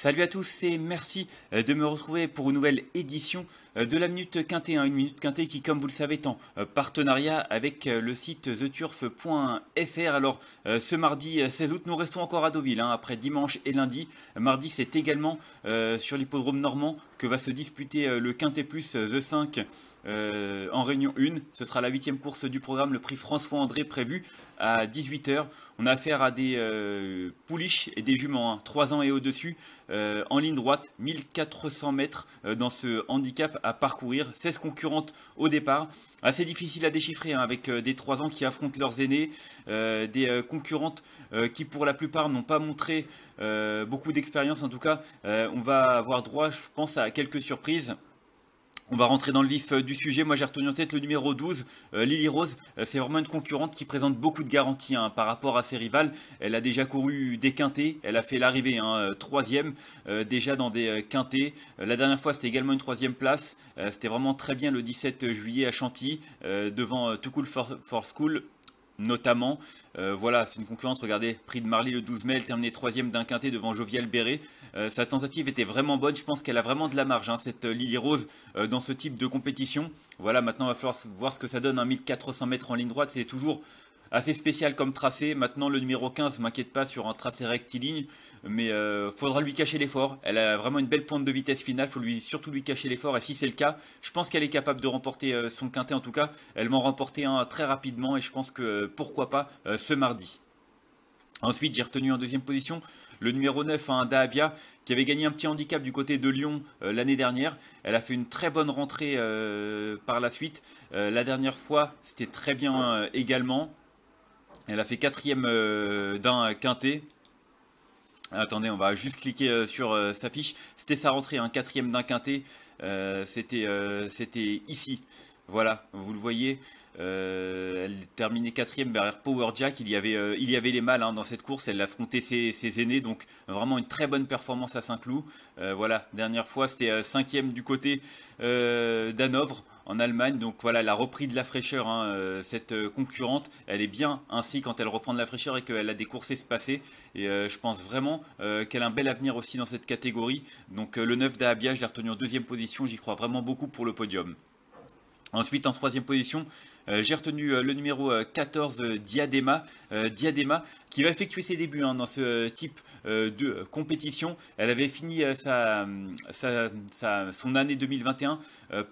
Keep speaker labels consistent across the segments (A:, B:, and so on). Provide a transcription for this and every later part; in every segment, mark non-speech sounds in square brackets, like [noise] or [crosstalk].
A: Salut à tous et merci euh, de me retrouver pour une nouvelle édition euh, de la Minute Quintée. Hein, une Minute Quintée qui, comme vous le savez, est en euh, partenariat avec le site theturf.fr. Alors, ce mardi 16 août, nous restons encore à Deauville, hein, après dimanche et lundi. Mardi, c'est également sur l'hippodrome normand que va se disputer le Quintet Plus The 5 euh, en Réunion 1. Ce sera la huitième course du programme, le prix François-André prévu à 18h. On a affaire à des euh, pouliches et des juments, 3 hein. ans et au-dessus, euh, en ligne droite, 1400 mètres dans ce handicap à parcourir. 16 concurrentes au départ, assez difficile à déchiffrer hein, avec des 3 ans qui affrontent leurs aînés, des concurrentes qui pour la plupart n'ont pas montré beaucoup d'expérience en tout cas. on va avoir droit, je pense, à quelques surprises. On va rentrer dans le vif euh, du sujet. Moi, j'ai retenu en tête le numéro 12, euh, Lily Rose. Euh, c'est vraiment une concurrente qui présente beaucoup de garanties hein, par rapport à ses rivales. Elle a déjà couru des quintés. Elle a fait l'arrivée, hein, troisième, déjà dans des quintés. la dernière fois, c'était également une troisième place. c'était vraiment très bien le 17 juillet à Chantilly, devant Too Cool for School notamment. Euh, voilà, c'est une concurrence, regardez, prix de Marly le 12 mai, elle terminait troisième d'un quintet devant Jovial Béré. Euh, sa tentative était vraiment bonne, je pense qu'elle a vraiment de la marge, hein, cette euh, Lily Rose, dans ce type de compétition. Voilà, maintenant, il va falloir voir ce que ça donne, un 1400 mètres en ligne droite, c'est toujours assez spécial comme tracé. Maintenant, le numéro 15 ne m'inquiète pas sur un tracé rectiligne, mais il euh, faudra lui cacher l'effort. Elle a vraiment une belle pointe de vitesse finale, faut lui surtout lui cacher l'effort. Et si c'est le cas, je pense qu'elle est capable de remporter euh, son quintet. En tout cas, elle m'en remportait un très rapidement et je pense que pourquoi pas euh, ce mardi. Ensuite, j'ai retenu en deuxième position le numéro 9, hein, Dahabia, qui avait gagné un petit handicap du côté de Lyon l'année dernière. Elle a fait une très bonne rentrée par la suite. la dernière fois, c'était très bien également. Elle a fait quatrième euh, d'un quintet. Attendez, on va juste cliquer euh, sur euh, sa fiche. C'était sa rentrée, un hein, quatrième d'un quintet. c'était ici. Voilà, vous le voyez elle terminait quatrième derrière Power Jack. Il y avait, euh, il y avait les mâles hein, dans cette course. Elle affrontait ses, ses, aînés. Donc, vraiment une très bonne performance à Saint-Cloud. Euh, voilà, dernière fois, c'était euh, cinquième du côté d'Hanovre en Allemagne. Donc, voilà, elle a repris de la fraîcheur. Hein, cette concurrente, elle est bien ainsi quand elle reprend de la fraîcheur et qu'elle a des courses espacées. Et je pense vraiment qu'elle a un bel avenir aussi dans cette catégorie. Donc, le 9 d'Aabia, je l'ai retenu en deuxième position. J'y crois vraiment beaucoup pour le podium. Ensuite, en troisième position, euh, j'ai retenu euh, le numéro 14 euh, Diadema, Diadema qui va effectuer ses débuts hein, dans ce type de compétition. Elle avait fini sa, son année 2021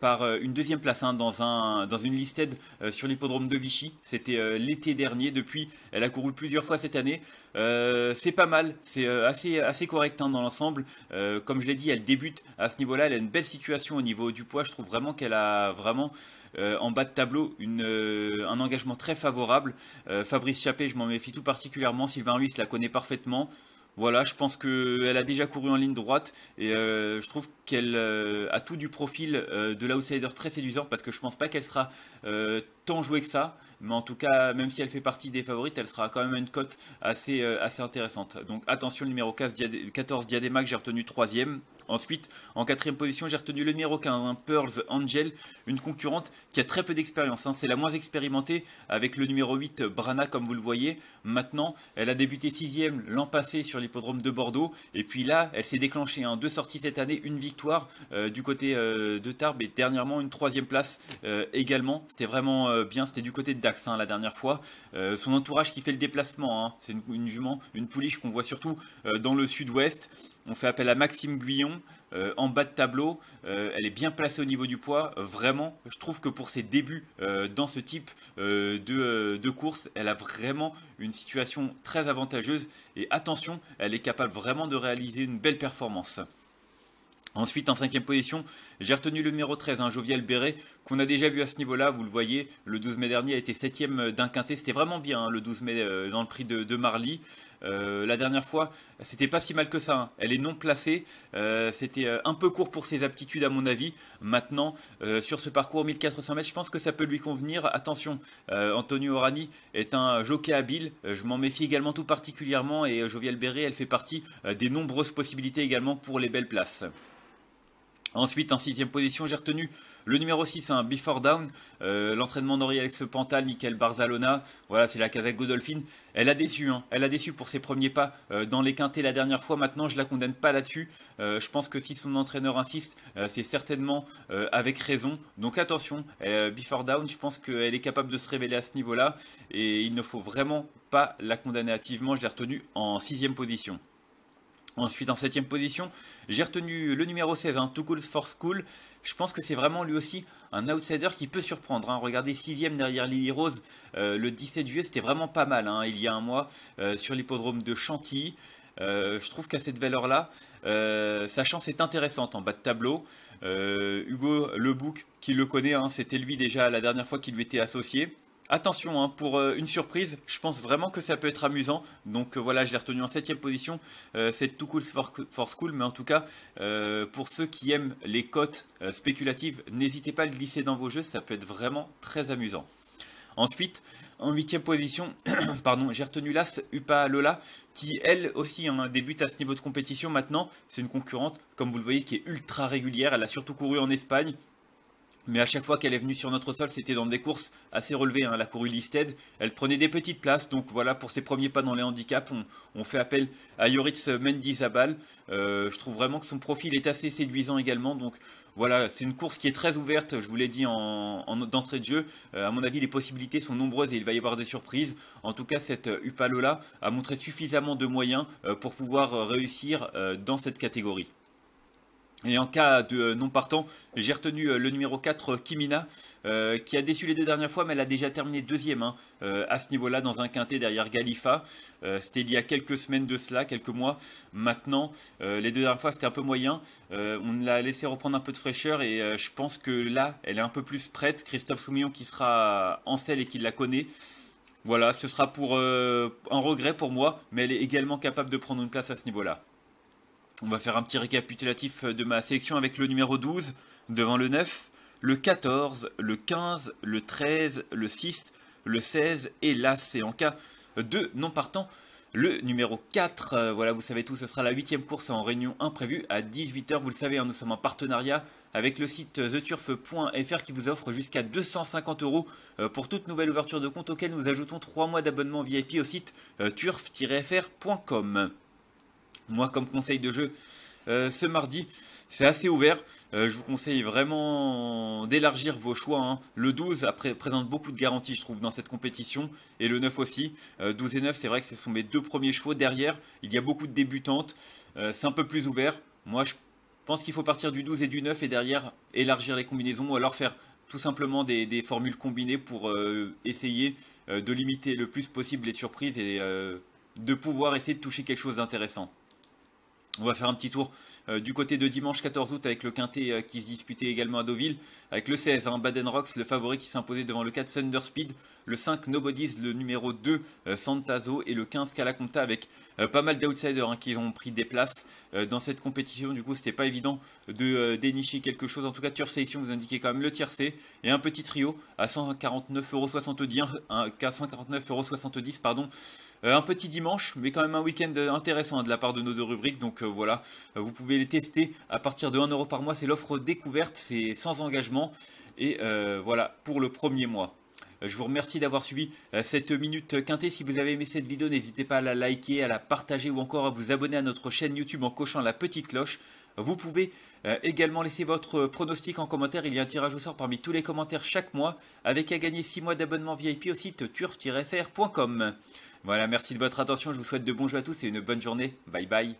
A: par une deuxième place hein, dans, un, dans une listed sur l'hippodrome de Vichy. C'était l'été dernier. Depuis, elle a couru plusieurs fois cette année. c'est pas mal, c'est assez, assez correct hein, dans l'ensemble. comme je l'ai dit, elle débute à ce niveau-là. Elle a une belle situation au niveau du poids. Je trouve vraiment qu'elle a vraiment en bas de tableau une euh, un engagement très favorable. Euh, Fabrice Chappé, je m'en méfie tout particulièrement. Sylvain Ruiz la connaît parfaitement. Voilà, je pense qu'elle a déjà couru en ligne droite et euh, je trouve qu'elle a tout du profil de l'outsider très séduisant parce que je pense pas qu'elle sera tant joué que ça. Mais en tout cas, même si elle fait partie des favorites, elle sera quand même une cote assez, euh, assez intéressante. Donc attention, le numéro 15, 14, Diadema, que j'ai retenu troisième. Ensuite, en quatrième position, j'ai retenu le numéro 15, hein, Pearls Angel, une concurrente qui a très peu d'expérience. Hein. C'est la moins expérimentée avec le numéro 8, Brana, comme vous le voyez. Maintenant, elle a débuté 6 sixième l'an passé sur l'hippodrome de Bordeaux. Et puis là, elle s'est déclenchée. en hein. Deux sorties cette année, une victoire euh, du côté euh, de Tarbes et dernièrement une troisième place également. C'était vraiment euh, bien, c'était du côté de Dax hein, la dernière fois. Euh, son entourage qui fait le déplacement, hein, c'est une, jument, une pouliche qu'on voit surtout euh, dans le sud-ouest. On fait appel à Maxime Guyon en bas de tableau. elle est bien placée au niveau du poids. vraiment, je trouve que pour ses débuts dans ce type de, course, elle a vraiment une situation très avantageuse. Et attention, elle est capable vraiment de réaliser une belle performance. Ensuite, en cinquième position, j'ai retenu le numéro 13, hein, Jovial Béret, qu'on a déjà vu à ce niveau-là, vous le voyez, le 12 mai dernier a été septième d'un quintet, c'était vraiment bien hein, le 12 mai euh, dans le prix de, Marly. Euh, la dernière fois, c'était pas si mal que ça, hein. elle est non placée, euh, c'était un peu court pour ses aptitudes à mon avis. Maintenant, sur ce parcours 1400 mètres, je pense que ça peut lui convenir. Attention, Antonio Orani est un jockey habile, je m'en méfie également tout particulièrement et Jovial Béret, elle fait partie des nombreuses possibilités également pour les belles places. Ensuite, en sixième position, j'ai retenu le numéro 6, un hein, Before Down, euh, l'entraînement d'Henri Alex Pantal, Michael Barzalona, voilà, c'est la Kazakh Godolphin. Elle a déçu, hein. elle a déçu pour ses premiers pas euh, dans les quintés la dernière fois. Maintenant, je la condamne pas là-dessus. Euh, je pense que si son entraîneur insiste, c'est certainement avec raison. Donc attention, Before Down, je pense qu'elle est capable de se révéler à ce niveau-là et il ne faut vraiment pas la condamner activement. Je l'ai retenu en sixième position. Ensuite, en septième position, j'ai retenu le numéro 16, hein, Too Cool for School. Je pense que c'est vraiment lui aussi un outsider qui peut surprendre. Hein. Regardez, sixième derrière Lily Rose euh, le 17 juillet, c'était vraiment pas mal hein, il y a un mois euh, sur l'hippodrome de Chantilly. Euh, je trouve qu'à cette valeur-là, sa chance est intéressante en bas de tableau. Hugo Lebouc, qui le connaît, hein, c'était lui déjà la dernière fois qu'il lui était associé. Attention, hein, pour euh, une surprise, je pense vraiment que ça peut être amusant. Donc euh, voilà, je l'ai retenu en 7 position. Euh, c'est tout cool for, cool. school, mais en tout cas, pour ceux qui aiment les cotes spéculatives, n'hésitez pas à le glisser dans vos jeux, ça peut être vraiment très amusant. Ensuite, en huitième position, [coughs] pardon, j'ai retenu l'As Upa Lola, qui elle aussi hein, débute à ce niveau de compétition maintenant. C'est une concurrente, comme vous le voyez, qui est ultra régulière. Elle a surtout couru en Espagne, mais à chaque fois qu'elle est venue sur notre sol, c'était dans des courses assez relevées. Hein, la couru listed, elle prenait des petites places. Donc voilà, pour ses premiers pas dans les handicaps, on, fait appel à Yoritz Mendizabal. Euh, je trouve vraiment que son profil est assez séduisant également. Donc voilà, c'est une course qui est très ouverte, je vous l'ai dit en, entrée d'entrée de jeu. Euh, à mon avis, les possibilités sont nombreuses et il va y avoir des surprises. En tout cas, cette euh, Upalola a montré suffisamment de moyens pour pouvoir réussir dans cette catégorie. Et en cas de non partant, j'ai retenu euh, le numéro 4, Kimina, euh, qui a déçu les deux dernières fois, mais elle a déjà terminé deuxième hein, euh, à ce niveau-là, dans un quintet derrière Galifa. c'était il y a quelques semaines de cela, quelques mois. Maintenant, les deux dernières fois, c'était un peu moyen. on l'a laissé reprendre un peu de fraîcheur et je pense que là, elle est un peu plus prête. Christophe Soumillon qui sera en selle et qui la connaît. Voilà, ce sera pour un regret pour moi, mais elle est également capable de prendre une place à ce niveau-là. On va faire un petit récapitulatif de ma sélection avec le numéro 12 devant le 9, le 14, le 15, le 13, le 6, le 16 et là c'est en cas de non partant le numéro 4. Euh, voilà, vous savez tout, ce sera la 8 huitième course en réunion imprévue à 18h. Vous le savez, hein, nous sommes en partenariat avec le site theturf.fr qui vous offre jusqu'à 250 euros euh, pour toute nouvelle ouverture de compte auquel nous ajoutons 3 mois d'abonnement VIP au site euh, turf-fr.com. Moi, comme conseil de jeu, euh, ce mardi, c'est assez ouvert. Euh, je vous conseille vraiment d'élargir vos choix. Hein. Le 12 présente beaucoup de garanties, je trouve, dans cette compétition. Et le 9 aussi. 12 euh, et 9, c'est vrai que ce sont mes deux premiers chevaux. Derrière, il y a beaucoup de débutantes. c'est un peu plus ouvert. Moi, je pense qu'il faut partir du 12 et du 9 et derrière élargir les combinaisons ou alors faire tout simplement des formules combinées pour essayer de limiter le plus possible les surprises et de pouvoir essayer de toucher quelque chose d'intéressant. On va faire un petit tour euh, du côté de dimanche 14 août avec le quintet euh, qui se disputait également à Deauville, avec le 16, hein, Baden Rocks, le favori qui s'imposait devant le 4 Thunder Speed, le 5 Nobody's, le numéro 2 euh, Santazo et le 15 Calaconta avec pas mal d'outsiders hein, qui ont pris des places dans cette compétition. Du coup, c'était pas évident de dénicher quelque chose. En tout cas, Turf Sélection vous indiquait quand même le tiercé et un petit trio à 149,70 hein, pardon. un petit dimanche, mais quand même un week-end intéressant hein, de la part de nos deux rubriques. Donc voilà, vous pouvez les tester à partir de 1 euro par mois. C'est l'offre découverte, c'est sans engagement. Et euh, voilà, pour le premier mois. Euh, je vous remercie d'avoir suivi euh, cette minute quintée. Si vous avez aimé cette vidéo, n'hésitez pas à la liker, à la partager ou encore à vous abonner à notre chaîne YouTube en cochant la petite cloche. Vous pouvez également laisser votre pronostic en commentaire. Il y a un tirage au sort parmi tous les commentaires chaque mois avec à gagner 6 mois d'abonnement VIP au site turf-fr.com. Voilà, merci de votre attention. Je vous souhaite de bons jeux à tous et une bonne journée. Bye bye.